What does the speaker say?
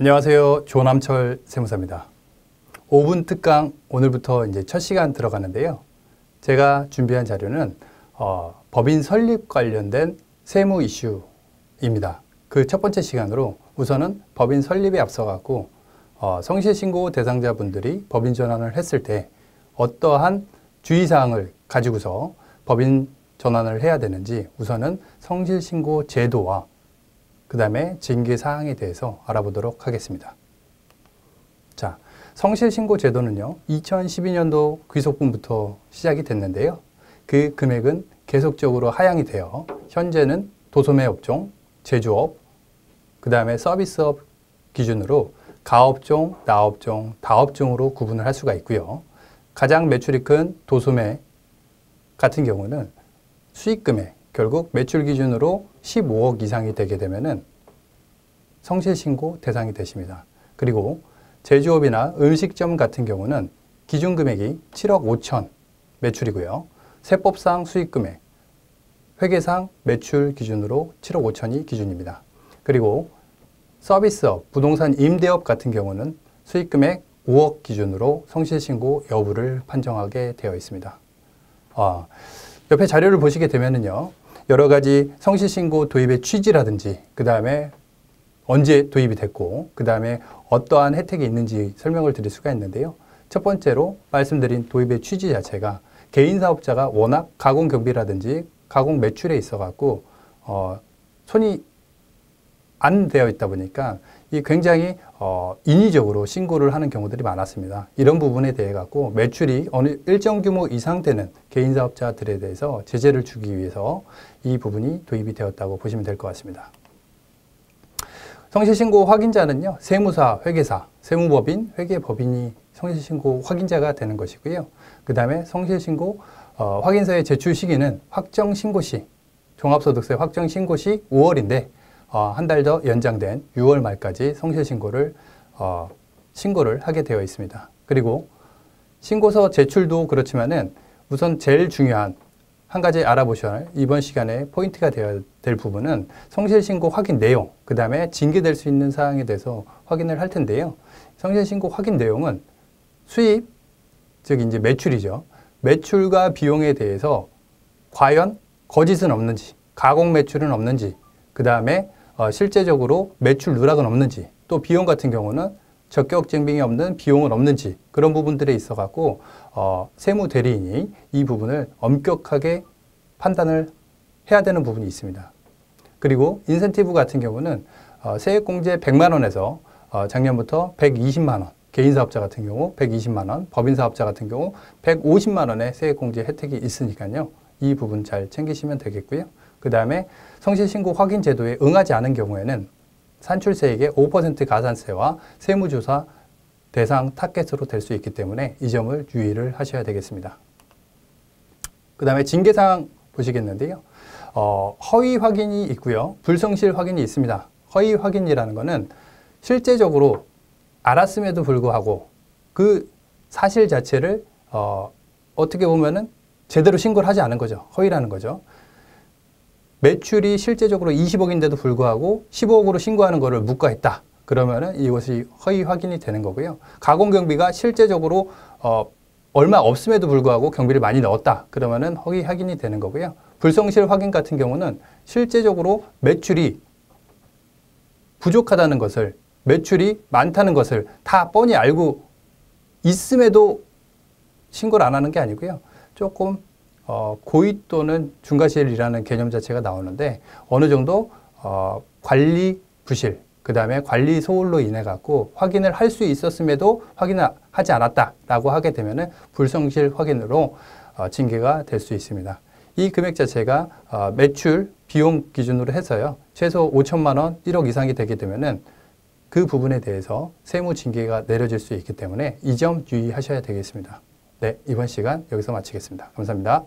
안녕하세요. 조남철 세무사입니다. 5분 특강 오늘부터 이제 첫 시간 들어가는데요. 제가 준비한 자료는 어, 법인 설립 관련된 세무 이슈입니다. 그 첫 번째 시간으로 우선은 법인 설립에 앞서 갖고 어, 성실신고 대상자분들이 법인 전환을 했을 때 어떠한 주의사항을 가지고서 법인 전환을 해야 되는지 우선은 성실신고 제도와 그 다음에 징계 사항에 대해서 알아보도록 하겠습니다. 자, 성실신고 제도는요. 2012년도 귀속분부터 시작이 됐는데요. 그 금액은 계속적으로 하향이 되어 현재는 도소매 업종, 제조업, 그 다음에 서비스업 기준으로 가업종, 나업종, 다업종으로 구분을 할 수가 있고요. 가장 매출이 큰 도소매 같은 경우는 수익금액 결국 매출 기준으로 15억 이상이 되게 되면은 성실 신고 대상이 되십니다. 그리고 제조업이나 음식점 같은 경우는 기준 금액이 7억 5천 매출이고요. 세법상 수익 금액, 회계상 매출 기준으로 7억 5천이 기준입니다. 그리고 서비스업, 부동산 임대업 같은 경우는 수익 금액 5억 기준으로 성실 신고 여부를 판정하게 되어 있습니다. 아, 옆에 자료를 보시게 되면은요. 여러 가지 성실신고 도입의 취지라든지 그 다음에 언제 도입이 됐고 그 다음에 어떠한 혜택이 있는지 설명을 드릴 수가 있는데요. 첫 번째로 말씀드린 도입의 취지 자체가 개인 사업자가 워낙 가공 경비라든지 가공 매출에 있어 갖고 어, 손이 안 되어 있다 보니까 이 굉장히 어, 인위적으로 신고를 하는 경우들이 많았습니다. 이런 부분에 대해 갖고 매출이 어느 일정 규모 이상 되는 개인 사업자들에 대해서 제재를 주기 위해서 이 부분이 도입이 되었다고 보시면 될 것 같습니다. 성실신고 확인자는요, 세무사, 회계사, 세무법인, 회계법인이 성실신고 확인자가 되는 것이고요. 그 다음에 성실신고 어, 확인서의 제출 시기는 확정신고 시, 종합소득세 확정신고 시 5월인데 어, 한 달 더 연장된 6월 말까지 성실 신고를 어, 신고를 하게 되어 있습니다. 그리고 신고서 제출도 그렇지만은 우선 제일 중요한 한 가지 알아보셔야 할 이번 시간에 포인트가 되어야 될 부분은 성실 신고 확인 내용, 그 다음에 징계될 수 있는 사항에 대해서 확인을 할 텐데요. 성실 신고 확인 내용은 수입, 즉 이제 매출이죠. 매출과 비용에 대해서 과연 거짓은 없는지, 가공 매출은 없는지, 그 다음에 어, 실제적으로 매출 누락은 없는지 또 비용 같은 경우는 적격 증빙이 없는 비용은 없는지 그런 부분들에 있어 갖고 어, 세무 대리인이 이 부분을 엄격하게 판단을 해야 되는 부분이 있습니다. 그리고 인센티브 같은 경우는 어, 세액공제 100만 원에서 어, 작년부터 120만 원, 개인 사업자 같은 경우 120만 원, 법인 사업자 같은 경우 150만 원의 세액공제 혜택이 있으니까요. 이 부분 잘 챙기시면 되겠고요. 그 다음에 성실신고 확인 제도에 응하지 않은 경우에는 산출세액의 5% 가산세와 세무조사 대상 타겟으로 될 수 있기 때문에 이 점을 유의를 하셔야 되겠습니다. 그 다음에 징계사항 보시겠는데요. 어, 허위 확인이 있고요. 불성실 확인이 있습니다. 허위 확인이라는 것은 실제적으로 알았음에도 불구하고 그 사실 자체를 어, 어떻게 보면 제대로 신고를 하지 않은 거죠. 허위라는 거죠. 매출이 실제적으로 20억인데도 불구하고 15억으로 신고하는 것을 묵과했다. 그러면 이것이 허위 확인이 되는 거고요. 가공 경비가 실제적으로 어, 얼마 없음에도 불구하고 경비를 많이 넣었다. 그러면 허위 확인이 되는 거고요. 불성실 확인 같은 경우는 실제적으로 매출이 부족하다는 것을 매출이 많다는 것을 다 뻔히 알고 있음에도 신고를 안 하는 게 아니고요. 조금 어, 고의 또는 중과실이라는 개념 자체가 나오는데 어느 정도 어, 관리 부실, 그 다음에 관리 소홀로 인해 갖고 확인을 할 수 있었음에도 확인을 하지 않았다라고 하게 되면 불성실 확인으로 어, 징계가 될 수 있습니다. 이 금액 자체가 어, 매출 비용 기준으로 해서요 최소 5천만 원, 1억 이상이 되게 되면은 그 부분에 대해서 세무 징계가 내려질 수 있기 때문에 이 점 유의하셔야 되겠습니다. 네, 이번 시간 여기서 마치겠습니다. 감사합니다.